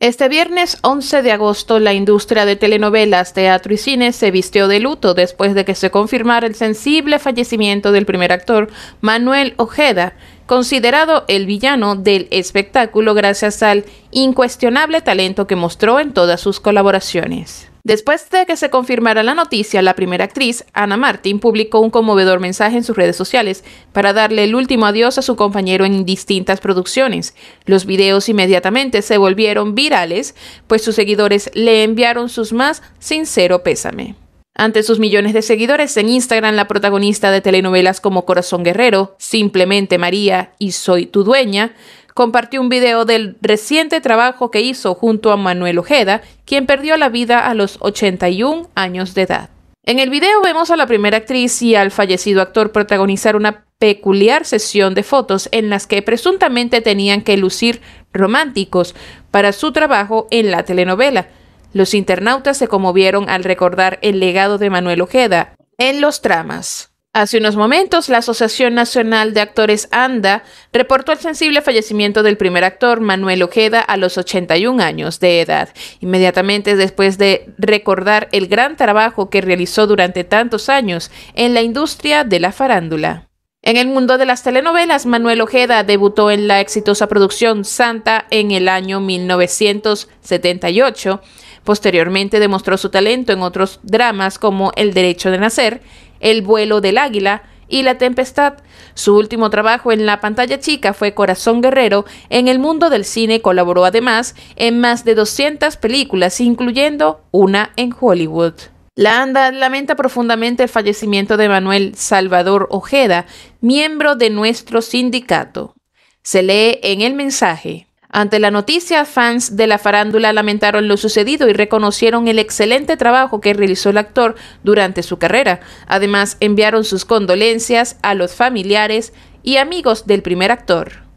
Este viernes 11 de agosto, la industria de telenovelas, teatro y cine se vistió de luto después de que se confirmara el sensible fallecimiento del primer actor, Manuel Ojeda, considerado el villano del espectáculo gracias al incuestionable talento que mostró en todas sus colaboraciones. Después de que se confirmara la noticia, la primera actriz, Ana Martin, publicó un conmovedor mensaje en sus redes sociales para darle el último adiós a su compañero en distintas producciones. Los videos inmediatamente se volvieron virales, pues sus seguidores le enviaron sus más sincero pésame. Ante sus millones de seguidores en Instagram, la protagonista de telenovelas como Corazón Guerrero, Simplemente María y Soy tu dueña, compartió un video del reciente trabajo que hizo junto a Manuel Ojeda, quien perdió la vida a los 81 años de edad. En el video vemos a la primera actriz y al fallecido actor protagonizar una peculiar sesión de fotos en las que presuntamente tenían que lucir románticos para su trabajo en la telenovela. Los internautas se conmovieron al recordar el legado de Manuel Ojeda en los tramas. Hace unos momentos, la Asociación Nacional de Actores ANDA reportó el sensible fallecimiento del primer actor Manuel Ojeda a los 81 años de edad, inmediatamente después de recordar el gran trabajo que realizó durante tantos años en la industria de la farándula. En el mundo de las telenovelas, Manuel Ojeda debutó en la exitosa producción Santa en el año 1978 Posteriormente demostró su talento en otros dramas como El derecho de nacer, El vuelo del águila y La tempestad. Su último trabajo en la pantalla chica fue Corazón Guerrero. En el mundo del cine colaboró además en más de 200 películas, incluyendo una en Hollywood. La ANDA lamenta profundamente el fallecimiento de Manuel Salvador Ojeda, miembro de nuestro sindicato. Se lee en el mensaje. Ante la noticia, fans de la farándula lamentaron lo sucedido y reconocieron el excelente trabajo que realizó el actor durante su carrera. Además, enviaron sus condolencias a los familiares y amigos del primer actor.